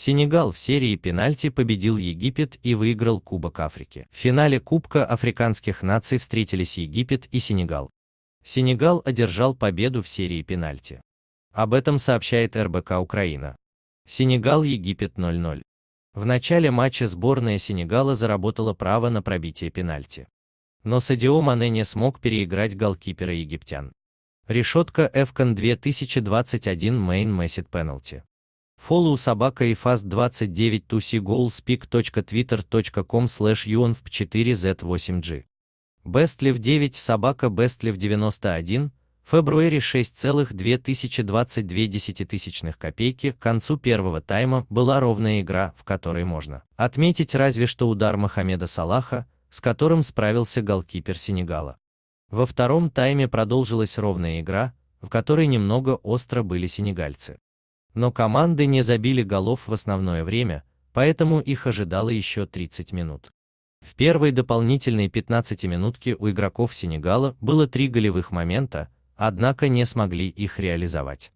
Сенегал в серии пенальти победил Египет и выиграл Кубок Африки. В финале Кубка африканских наций встретились Египет и Сенегал. Сенегал одержал победу в серии пенальти. Об этом сообщает РБК Украина. Сенегал-Египет 0-0. В начале матча сборная Сенегала заработала право на пробитие пенальти. Но Садио Мане не смог переиграть голкипера египтян. Решетка Эвкон 2021 Main Messed Penalty. Follow собака и fast 29 tusi goalspeak.twitter.com slash юонфп 4 z 8 g Бестлив 9 собака Бестлив 91 Фебруэри 6,2022 десятитысячных копейки к концу первого тайма была ровная игра, в которой можно отметить разве что удар Мохаммеда Салаха, с которым справился голкипер Сенегала. Во втором тайме продолжилась ровная игра, в которой немного остро были сенегальцы. Но команды не забили голов в основное время, поэтому их ожидало еще 30 минут. В первой дополнительной 15-минутке у игроков Сенегала было три голевых момента, однако не смогли их реализовать.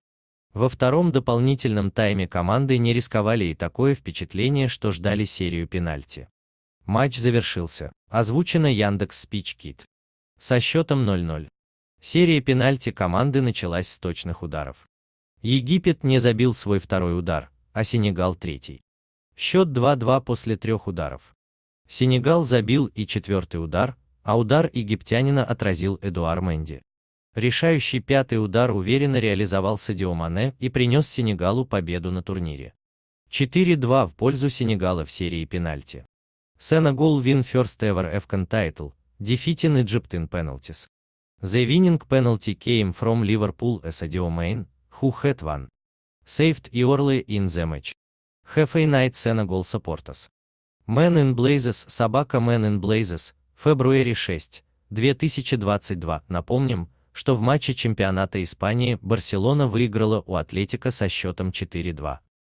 Во втором дополнительном тайме команды не рисковали и такое впечатление, что ждали серию пенальти. Матч завершился, озвучено Яндекс Спич Кит Со счетом 0-0. Серия пенальти команды началась с точных ударов. Египет не забил свой второй удар, а Сенегал третий. Счет 2-2 после трех ударов. Сенегал забил и четвертый удар, а удар египтянина отразил Эдуар Менди. Решающий пятый удар уверенно реализовал Садио Мане и принес Сенегалу победу на турнире. 4-2 в пользу Сенегала в серии пенальти. Сенегал win first ever Afghan title, defeating Egypt in penalties. The winning penalty came from Liverpool as Sadio Mane, who had one. Saved early in the match. Have a night Senegal supporters. Man in Blazes, собака Man in Blazes, February 6, 2022. Напомним, что в матче чемпионата Испании Барселона выиграла у Атлетика со счетом 4-2.